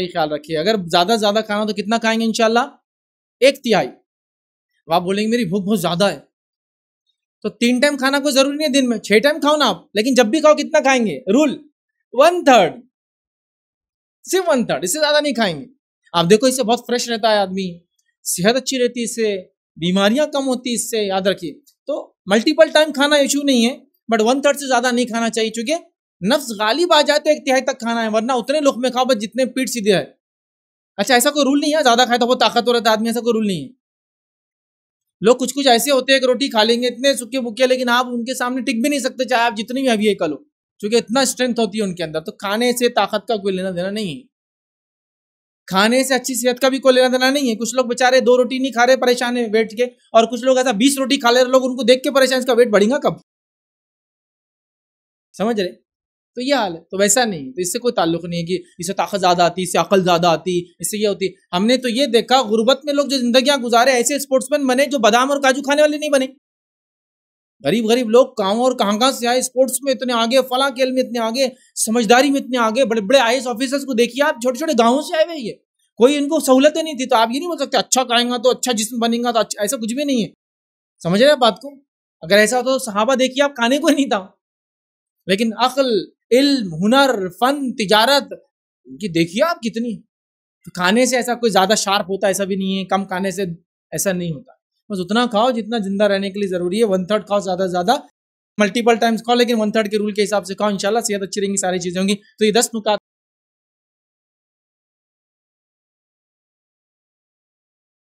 ख्याल रखिए अगर ज़्यादा से ज़्यादा खाना तो कितना खाएंगे इनशाला एक तिहाई आप बोलेंगे मेरी भूख बहुत ज़्यादा है तो तीन टाइम खाना कोई ज़रूरी नहीं है दिन में छह टाइम खाओ ना आप लेकिन जब भी खाओ कितना खाएंगे रूल वन थर्ड सिर्फ वन थर्ड इससे ज़्यादा नहीं खाएंगे आप देखो इससे बहुत फ्रेश रहता है आदमी सेहत अच्छी रहती है इससे बीमारियां कम होती है इससे याद रखिए तो मल्टीपल टाइम खाना इशू नहीं है बट वन थर्ड से ज़्यादा नहीं खाना चाहिए चूंकि नफ्स गालिब आ जाए तो एक तिहाई तक खाना है वरना उतने में खाओ बस जितने पीठ सीधे है अच्छा ऐसा कोई रूल नहीं है ज़्यादा खाए तो बहुत ताकतवर रहता आदमी ऐसा कोई रूल नहीं है लोग कुछ कुछ ऐसे होते हैं रोटी खा लेंगे इतने सूखे भूखे लेकिन आप उनके सामने टिक भी नहीं सकते चाहे आप जितनी भी हैवी है कलो क्योंकि इतना स्ट्रेंथ होती है उनके अंदर तो खाने से ताकत का कोई लेना देना नहीं है खाने से अच्छी सेहत का भी कोई लेना देना नहीं है कुछ लोग बेचारे दो रोटी नहीं खा रहे परेशान है वेट के और कुछ लोग ऐसा बीस रोटी खा ले रहे लोग उनको देख के परेशान इसका वेट बढ़ेगा कब समझ रहे तो ये हाल है तो वैसा नहीं तो इससे कोई ताल्लुक नहीं है कि इससे ताकत ज़्यादा आती इससे अकल ज़्यादा आती इससे ये होती हमने तो ये देखा गुर्बत में लोग जो जिंदगियां गुजारे ऐसे स्पोर्ट्समैन बने जो बादाम और काजू खाने वाले नहीं बने गरीब गरीब लोग गाँव और कहाँ कहाँ से आए स्पोर्ट्स में इतने आगे फला खेल में इतने आगे समझदारी में इतने आगे बड़े बड़े आई ऑफिसर्स को देखिए आप छोटे छोटे गाँवों से आए हुए ये कोई इनको सहूलतें नहीं थी तो आप ये नहीं बोल सकते अच्छा खाएंगा तो अच्छा जिसम बनेगा तो अच्छा ऐसा कुछ भी नहीं है समझ रहे आप बात को अगर ऐसा होता तो सहाबा देखिए आप खाने को ही नहीं था लेकिन अकल इल्म हुनर फन तिजारत की देखिए आप कितनी तो खाने से ऐसा कोई ज़्यादा शार्प होता ऐसा भी नहीं है कम खाने से ऐसा नहीं होता बस उतना खाओ जितना जिंदा रहने के लिए ज़रूरी है वन थर्ड खाओ ज़्यादा से ज़्यादा मल्टीपल टाइम्स खाओ लेकिन वन थर्ड के रूल के हिसाब से खाओ इंशाल्लाह सेहत अच्छी रहेंगी सारी चीज़ें होंगी तो ये दस नुकात